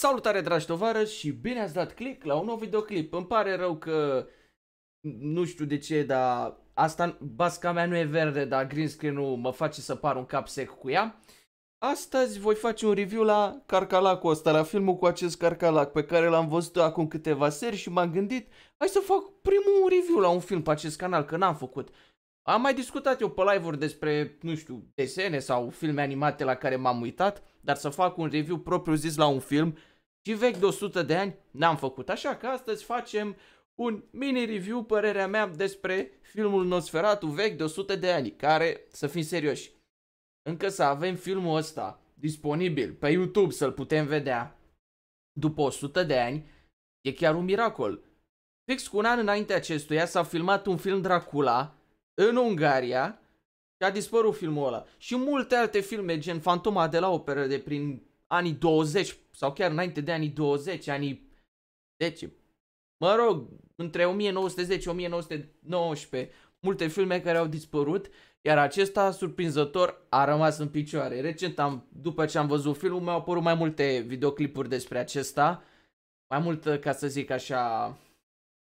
Salutare dragi tovarăși și bine ați dat click la un nou videoclip. Îmi pare rău că nu știu de ce, dar asta basca mea nu e verde, dar green screen-ul mă face să par un cap sec cu ea. Astăzi voi face un review la carcalacul ăsta, la filmul cu acest carcalac pe care l-am văzut acum câteva seri și m-am gândit hai să fac primul review la un film pe acest canal, că n-am făcut. Am mai discutat eu pe live-uri despre, nu știu, desene sau filme animate la care m-am uitat, dar să fac un review propriu zis la un film și vechi de 100 de ani n-am făcut. Așa că astăzi facem un mini review, părerea mea, despre filmul Nosferatu vechi de 100 de ani, care, să fim serioși, încă să avem filmul ăsta disponibil pe YouTube să-l putem vedea după 100 de ani, e chiar un miracol. Fix cu un an înainte acestuia s-a filmat un film Dracula în Ungaria și a dispărut filmul ăla. Și multe alte filme, gen Fantoma de la Operă de prin anii 20 sau chiar înainte de anii 20, anii 10. Mă rog, între 1910-1919, multe filme care au dispărut, iar acesta, surprinzător, a rămas în picioare. Recent, am, după ce am văzut filmul, mi-au apărut mai multe videoclipuri despre acesta, mai multă, ca să zic așa,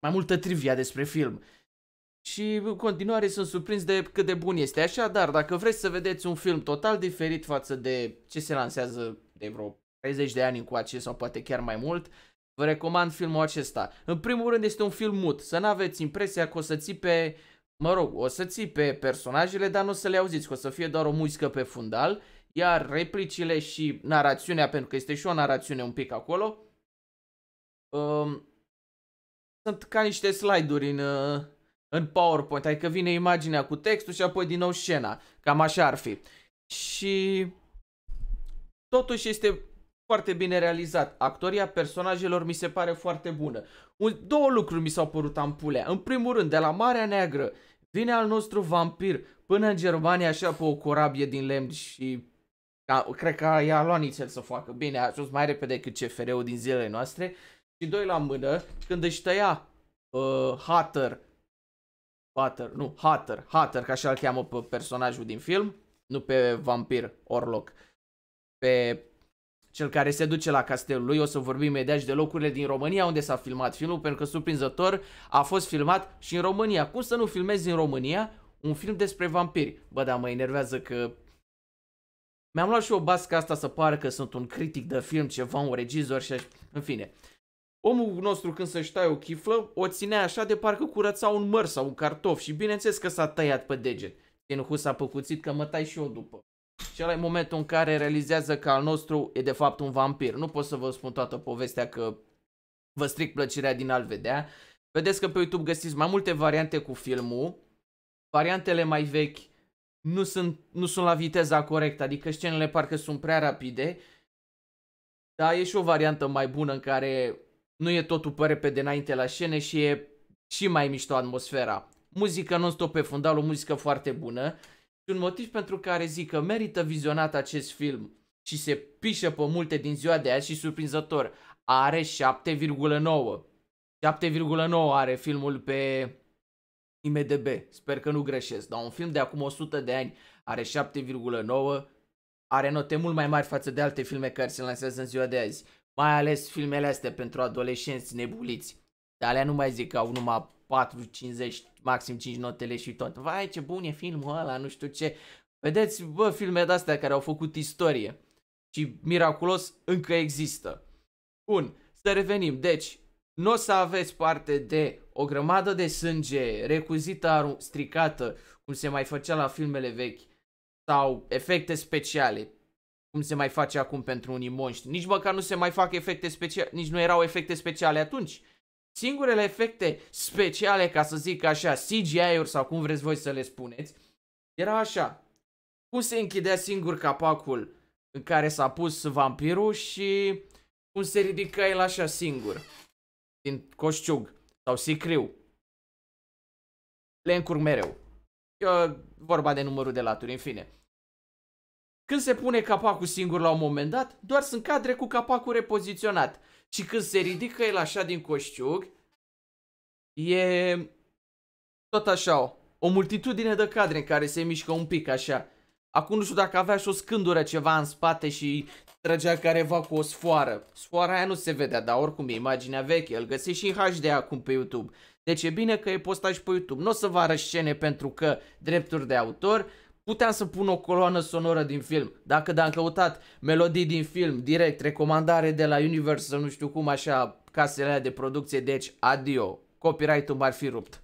mai multă trivia despre film și în continuare sunt surprins de cât de bun este. Așa dar dacă vreți să vedeți un film total diferit față de ce se lansează de vreo 30 de ani acest sau poate chiar mai mult, vă recomand filmul acesta. În primul rând este un film mut, să nu aveți impresia că o să pe, mă rog, o să pe personajele, dar nu o să le auziți, că o să fie doar o muzică pe fundal, iar replicile și narațiunea, pentru că este și o narațiune un pic acolo, um, sunt ca niște slide-uri în... Uh, în PowerPoint, adică vine imaginea cu textul și apoi din nou scena, cam așa ar fi. Și totuși este foarte bine realizat. Actoria personajelor mi se pare foarte bună. Un, două lucruri mi s-au părut ampulea. În primul rând, de la Marea Neagră vine al nostru vampir până în Germania așa pe o corabie din lemn și da, cred că i-a luat nițel să facă. Bine, a ajuns mai repede decât CFR-ul din zilele noastre. Și doi la mână, când își tăia uh, Hatter Hatter, nu, Hatter, Hatter, ca așa îl cheamă pe personajul din film, nu pe vampir, Orloc, pe cel care se duce la castelul lui, o să vorbim imediat și de locurile din România unde s-a filmat filmul, pentru că surprinzător a fost filmat și în România. Cum să nu filmezi în România un film despre vampiri? Bă, da, mă enervează că mi-am luat și o bască asta să pară că sunt un critic de film, ceva, un regizor și așa, în fine. Omul nostru când să-și taie o chiflă, o ținea așa de parcă curăța un măr sau un cartof și bineînțeles că s-a tăiat pe deget. Tinuhu s-a păcuțit că mă tai și eu după. Și ăla momentul în care realizează că al nostru e de fapt un vampir. Nu pot să vă spun toată povestea că vă stric plăcerea din al vedea. Vedeți că pe YouTube găsiți mai multe variante cu filmul. Variantele mai vechi nu sunt, nu sunt la viteza corectă, adică scenele parcă sunt prea rapide. Dar e și o variantă mai bună în care nu e totul pe repede înainte la scene și e și mai mișto atmosfera. Muzică non-stop pe fundal, o muzică foarte bună și un motiv pentru care zic că merită vizionat acest film și se pișă pe multe din ziua de azi și surprinzător, are 7,9. 7,9 are filmul pe IMDB, sper că nu greșesc, dar un film de acum 100 de ani are 7,9, are note mult mai mari față de alte filme care se lansează în ziua de azi. Mai ales filmele astea pentru adolescenți nebuliți. dar alea nu mai zic că au numai 4, 50, maxim 5 notele și tot. Vai, ce bun e filmul ăla, nu știu ce. Vedeți, bă, filme de-astea care au făcut istorie. Și miraculos încă există. Bun, să revenim. Deci, nu o să aveți parte de o grămadă de sânge recuzită, stricată, cum se mai făcea la filmele vechi, sau efecte speciale cum se mai face acum pentru unii monștri. Nici măcar nu se mai fac efecte speciale, nici nu erau efecte speciale atunci. Singurele efecte speciale, ca să zic așa, CGI-uri sau cum vreți voi să le spuneți, era așa. Cum se închidea singur capacul în care s-a pus vampirul și cum se ridica el așa singur. Din coșciug sau sicriu. Le încurc mereu. E vorba de numărul de laturi, în fine. Când se pune capacul singur la un moment dat, doar sunt cadre cu capacul repoziționat. Și când se ridică el așa din coșciug, e tot așa o, o multitudine de cadre în care se mișcă un pic așa. Acum nu știu dacă avea și o scândură ceva în spate și trăgea careva cu o sfoară. Sfoara aia nu se vedea, dar oricum e imaginea veche, îl găsești și în HD acum pe YouTube. Deci e bine că e postat și pe YouTube. Nu o să vă arăt scene pentru că drepturi de autor, puteam să pun o coloană sonoră din film. Dacă de-am căutat melodii din film, direct, recomandare de la Universal, nu știu cum, așa, casele alea de producție, deci adio, copyright-ul m-ar fi rupt.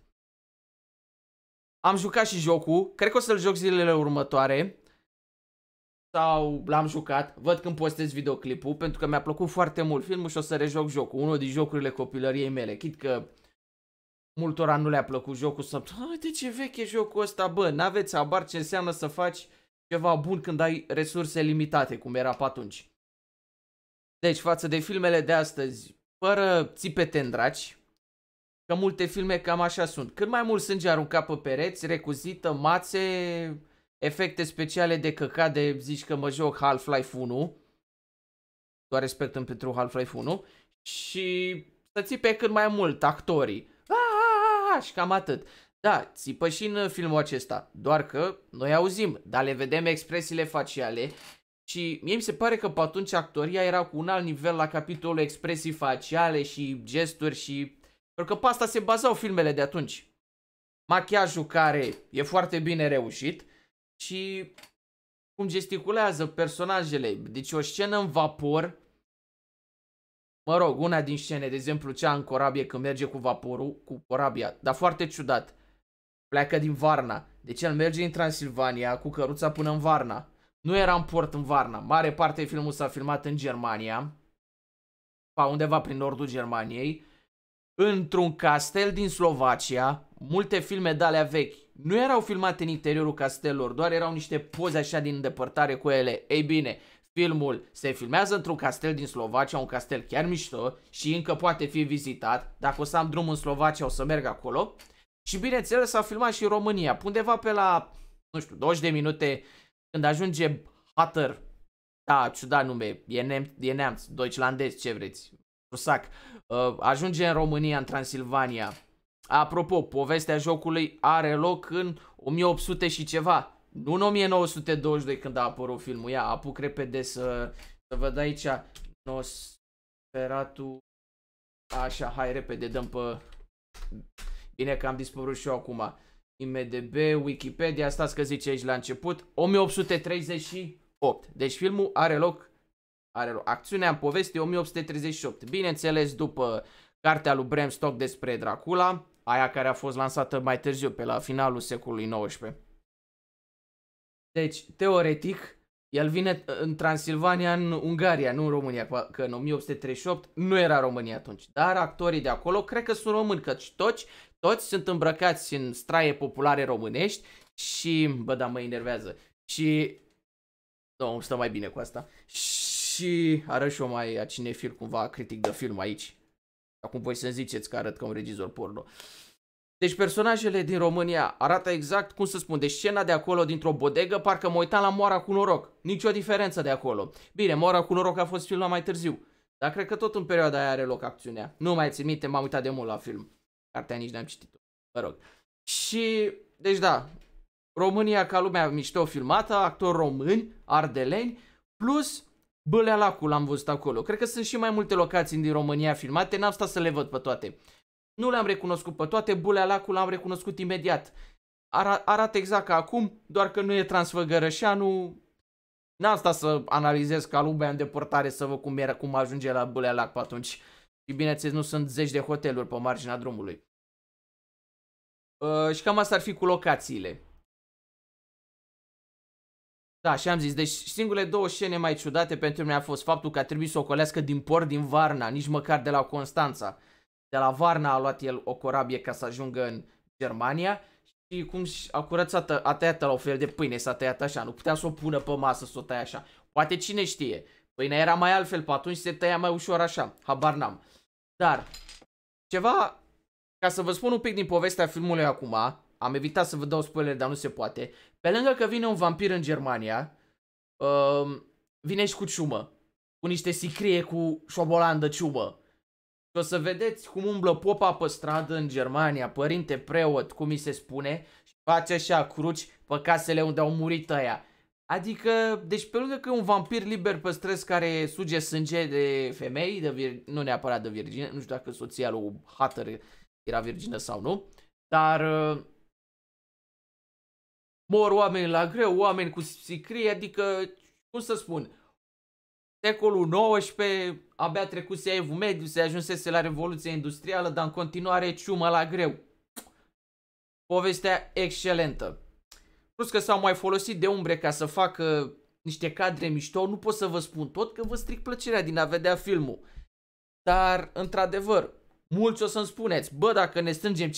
Am jucat și jocul, cred că o să-l joc zilele următoare sau l-am jucat, văd când postez videoclipul pentru că mi-a plăcut foarte mult filmul și o să rejoc jocul, unul din jocurile copilăriei mele, chit că multora nu le-a plăcut jocul să de ce veche jocul ăsta, bă, n-aveți abar ce înseamnă să faci ceva bun când ai resurse limitate, cum era pe atunci. Deci, față de filmele de astăzi, fără țipete draci, că multe filme cam așa sunt. Cât mai mult sânge aruncat pe pereți, recuzită, mațe, efecte speciale de căcat de zici că mă joc Half-Life 1, doar respectăm pentru Half-Life 1, și să pe cât mai mult actorii și cam atât. Da, țipă și în uh, filmul acesta, doar că noi auzim, dar le vedem expresiile faciale și mie mi se pare că pe atunci actoria era cu un alt nivel la capitolul expresii faciale și gesturi și... Pentru că pe asta se bazau filmele de atunci. Machiajul care e foarte bine reușit și cum gesticulează personajele. Deci o scenă în vapor mă rog, una din scene, de exemplu cea în corabie când merge cu vaporul, cu corabia, dar foarte ciudat. Pleacă din Varna, deci el merge în Transilvania cu căruța până în Varna. Nu era în port în Varna, mare parte filmul s-a filmat în Germania, pa undeva prin nordul Germaniei, într-un castel din Slovacia, multe filme de alea vechi. Nu erau filmate în interiorul castelor, doar erau niște poze așa din îndepărtare cu ele. Ei bine, Filmul se filmează într-un castel din Slovacia, un castel chiar mișto și încă poate fi vizitat. Dacă o să am drum în Slovacia, o să merg acolo. Și bineînțeles s-a filmat și în România. Undeva pe la, nu știu, 20 de minute, când ajunge Hatter, da, ciudat nume, e, nem, e neamț, doicilandez, ce vreți, rusac, uh, ajunge în România, în Transilvania. Apropo, povestea jocului are loc în 1800 și ceva, nu în 1922 când a apărut filmul. Ia, apuc repede să, să văd aici. Nosferatu. Așa, hai repede, dăm pe... Bine că am dispărut și eu acum. IMDB, Wikipedia, stați că zice aici la început. 1838. Deci filmul are loc are loc. Acțiunea în poveste 1838. Bineînțeles, după cartea lui Bram Stoker despre Dracula, aia care a fost lansată mai târziu, pe la finalul secolului XIX. Deci, teoretic, el vine uh, în Transilvania, în Ungaria, nu în România, că în 1838 nu era România atunci. Dar actorii de acolo cred că sunt români, căci toți, toți sunt îmbrăcați în straie populare românești și, bă, da, mă enervează. Și, nu, no, stă mai bine cu asta. Și arăt și o mai a cinefil cumva critic de film aici. Acum voi să-mi ziceți că arăt ca un regizor porno. Uh, deci personajele din România arată exact, cum să spun, de deci scena de acolo dintr-o bodegă, parcă mă uitam la Moara cu noroc. Nicio diferență de acolo. Bine, Moara cu noroc a fost filmat mai târziu. Dar cred că tot în perioada aia are loc acțiunea. Nu mai țin minte, m-am uitat de mult la film. Cartea nici n-am citit-o. Mă rog. Și, deci da, România ca lumea mișto filmată, actori români, ardeleni, plus Bâlealacul l-am văzut acolo. Cred că sunt și mai multe locații din România filmate, n-am stat să le văd pe toate. Nu le-am recunoscut pe toate, Bulealacu l-am recunoscut imediat. Ara- arată exact ca acum, doar că nu e Transfăgărășanu. N-am stat să analizez ca lumea în deportare să văd cum, era, cum ajunge la Bulealac pe atunci. Și bineînțeles nu sunt zeci de hoteluri pe marginea drumului. Uh, și cam asta ar fi cu locațiile. Da, și am zis, deci singurele două scene mai ciudate pentru mine a fost faptul că a trebuit să ocolească din port din Varna, nici măcar de la Constanța de la Varna a luat el o corabie ca să ajungă în Germania și cum a curățat, a tăiat la o fel de pâine, s-a tăiat așa, nu putea să o pună pe masă, să o tăia așa. Poate cine știe, pâinea era mai altfel pe atunci, se tăia mai ușor așa, habar n-am. Dar, ceva, ca să vă spun un pic din povestea filmului acum, am evitat să vă dau spoiler, dar nu se poate. Pe lângă că vine un vampir în Germania, um, vine și cu ciumă, cu niște sicrie cu șobolan de ciumă o să vedeți cum umblă popa pe stradă în Germania, părinte preot, cum mi se spune, și face așa cruci pe casele unde au murit aia. Adică, deci pe lângă că e un vampir liber pe stres care suge sânge de femei, de vir- nu neapărat de virgină, nu știu dacă soția lui Hatter era virgină sau nu, dar uh, mor oameni la greu, oameni cu sicrie, adică, cum să spun, Secolul XIX, abia trecuse evul mediu, se ajunsese la revoluția industrială, dar în continuare ciumă la greu. Povestea excelentă. Plus că s-au mai folosit de umbre ca să facă niște cadre mișto, nu pot să vă spun tot că vă stric plăcerea din a vedea filmul. Dar, într-adevăr, mulți o să-mi spuneți, bă, dacă ne strângem 5-6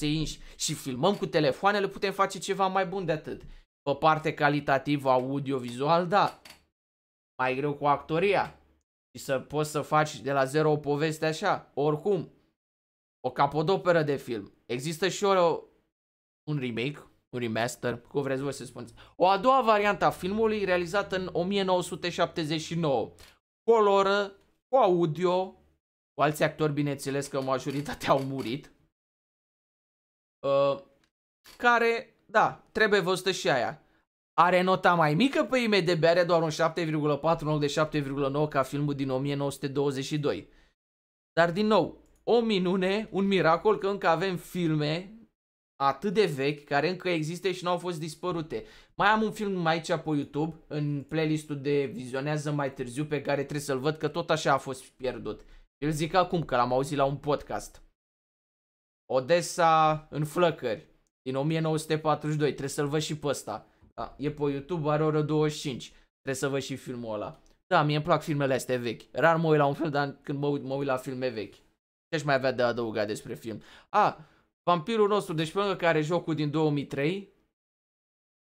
inși și filmăm cu telefoanele, putem face ceva mai bun de atât. Pe parte calitativă audio-vizual, da, mai greu cu actoria și să poți să faci de la zero o poveste așa, oricum, o capodoperă de film. Există și o, un remake, un remaster, cum vreți voi să spuneți. O a doua variantă a filmului realizată în 1979, coloră, cu audio, cu alți actori bineînțeles că majoritatea au murit, uh, care, da, trebuie văzută și aia. Are nota mai mică pe IMDB, are doar un 7,4 în loc de 7,9 ca filmul din 1922. Dar din nou, o minune, un miracol că încă avem filme atât de vechi care încă există și nu au fost dispărute. Mai am un film aici pe YouTube, în playlistul de vizionează mai târziu pe care trebuie să-l văd că tot așa a fost pierdut. El zic acum că l-am auzit la un podcast. Odessa în flăcări din 1942, trebuie să-l văd și pe ăsta. Da, e pe YouTube, are oră 25. Trebuie să văd și filmul ăla. Da, mie îmi plac filmele astea vechi. Rar mă uit la un film, dar când mă uit, mă uit la filme vechi. Ce-aș mai avea de adăugat despre film? A, Vampirul nostru, deci pe lângă care jocul din 2003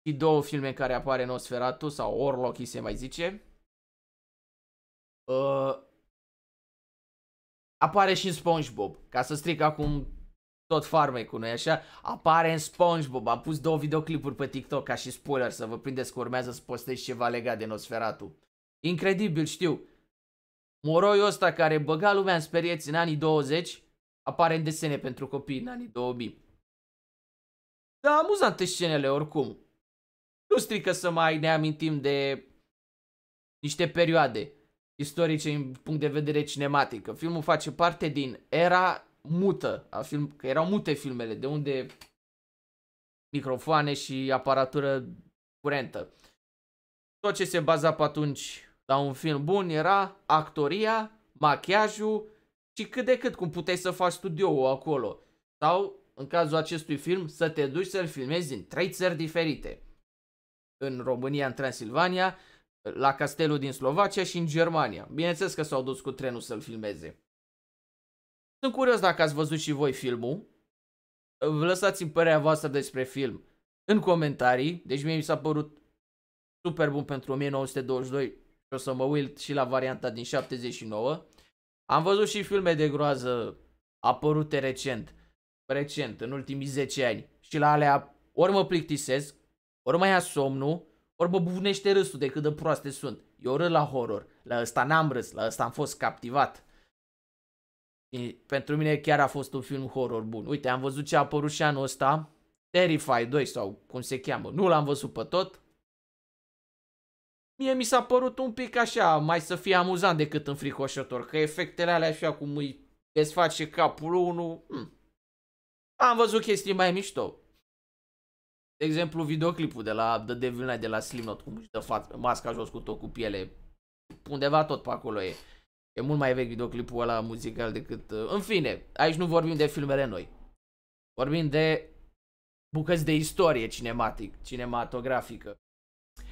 și două filme în care apare Nosferatu sau Orlok, se mai zice. Uh, apare și în SpongeBob, ca să stric acum tot farmecul, nu-i așa? Apare în SpongeBob, am pus două videoclipuri pe TikTok ca și spoiler să vă prindeți că urmează să postezi ceva legat de Nosferatu. Incredibil, știu. Moroiul ăsta care băga lumea în sperieți în anii 20 apare în desene pentru copii în anii 2000. Da, amuzante scenele oricum. Nu strică să mai ne amintim de niște perioade istorice din punct de vedere cinematică. Filmul face parte din era mută, a film, că erau mute filmele, de unde microfoane și aparatură curentă. Tot ce se baza pe atunci la un film bun era actoria, machiajul și cât de cât cum puteai să faci studioul acolo. Sau, în cazul acestui film, să te duci să-l filmezi în trei țări diferite. În România, în Transilvania, la castelul din Slovacia și în Germania. Bineînțeles că s-au dus cu trenul să-l filmeze. Sunt curios dacă ați văzut și voi filmul. Lăsați-mi părerea voastră despre film în comentarii. Deci mie mi s-a părut super bun pentru 1922 și o să mă uit și la varianta din 79. Am văzut și filme de groază apărute recent, recent, în ultimii 10 ani. Și la alea ori mă plictisesc, ori mă ia somnul, ori mă bunește râsul de cât de proaste sunt. Eu râd la horror, la ăsta n-am râs, la ăsta am fost captivat pentru mine chiar a fost un film horror bun. Uite, am văzut ce a apărut și anul ăsta. Terrify 2 sau cum se cheamă. Nu l-am văzut pe tot. Mie mi s-a părut un pic așa, mai să fie amuzant decât înfricoșător. Că efectele alea așa cum îi desface capul unul... Hmm. Am văzut chestii mai mișto. De exemplu, videoclipul de la The Devil Night, de la Slipknot, cum își dă față, masca jos cu tot cu piele. Undeva tot pe acolo e. E mult mai vechi videoclipul ăla muzical decât... Uh, în fine, aici nu vorbim de filmele noi. Vorbim de bucăți de istorie cinematic, cinematografică.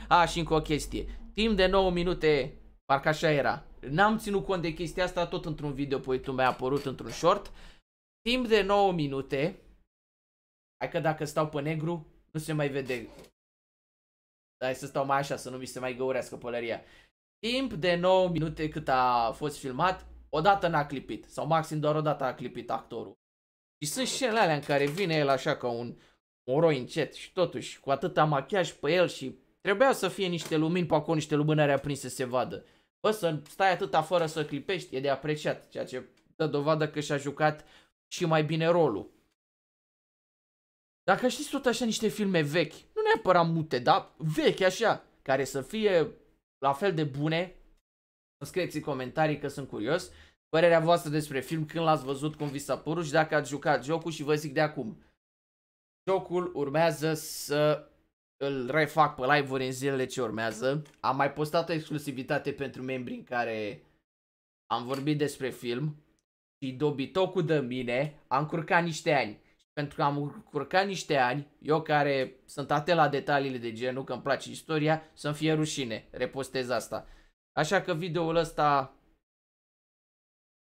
A, și încă o chestie. Timp de 9 minute, parcă așa era. N-am ținut cont de chestia asta tot într-un video pe YouTube, mi-a apărut într-un short. Timp de 9 minute, hai că dacă stau pe negru, nu se mai vede. Hai să stau mai așa, să nu mi se mai găurească pălăria. Timp de 9 minute cât a fost filmat, odată n-a clipit, sau maxim doar odată a clipit actorul. Și sunt scenele alea în care vine el așa ca un moroi încet și totuși cu atâta machiaj pe el și trebuia să fie niște lumini pe acolo, niște lumânări aprinse să se vadă. Bă, să stai atâta fără să clipești e de apreciat, ceea ce dă dovadă că și-a jucat și mai bine rolul. Dacă știți tot așa niște filme vechi, nu neapărat mute, dar vechi așa, care să fie la fel de bune. Scrieți în comentarii că sunt curios. Părerea voastră despre film, când l-ați văzut, cum vi s-a părut și dacă ați jucat jocul și vă zic de acum. Jocul urmează să îl refac pe live-uri în zilele ce urmează. Am mai postat o exclusivitate pentru membri în care am vorbit despre film și dobitocul de mine a încurcat niște ani pentru că am încurcat niște ani, eu care sunt atât la detaliile de genul, că îmi place istoria, să-mi fie rușine, repostez asta. Așa că videoul ăsta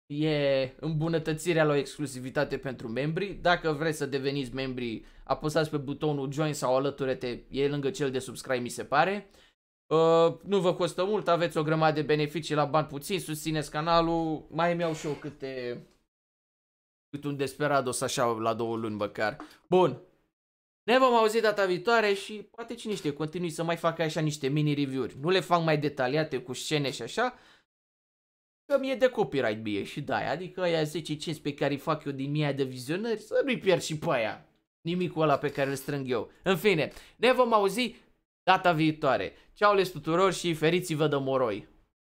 e îmbunătățirea la o exclusivitate pentru membri. Dacă vreți să deveniți membri, apăsați pe butonul Join sau alăturete, e lângă cel de subscribe mi se pare. Uh, nu vă costă mult, aveți o grămadă de beneficii la bani puțin, susțineți canalul, mai mi-au și eu câte cât un desperados așa la două luni măcar. Bun, ne vom auzi data viitoare și poate cine știe, continui să mai fac așa niște mini-review-uri. Nu le fac mai detaliate cu scene și așa, că mi-e de copyright bie și da, adică aia 10 cinci pe care îi fac eu din mie de vizionări, să nu-i pierd și pe aia. Nimicul ăla pe care îl strâng eu. În fine, ne vom auzi data viitoare. Ceau les tuturor și feriți-vă de moroi!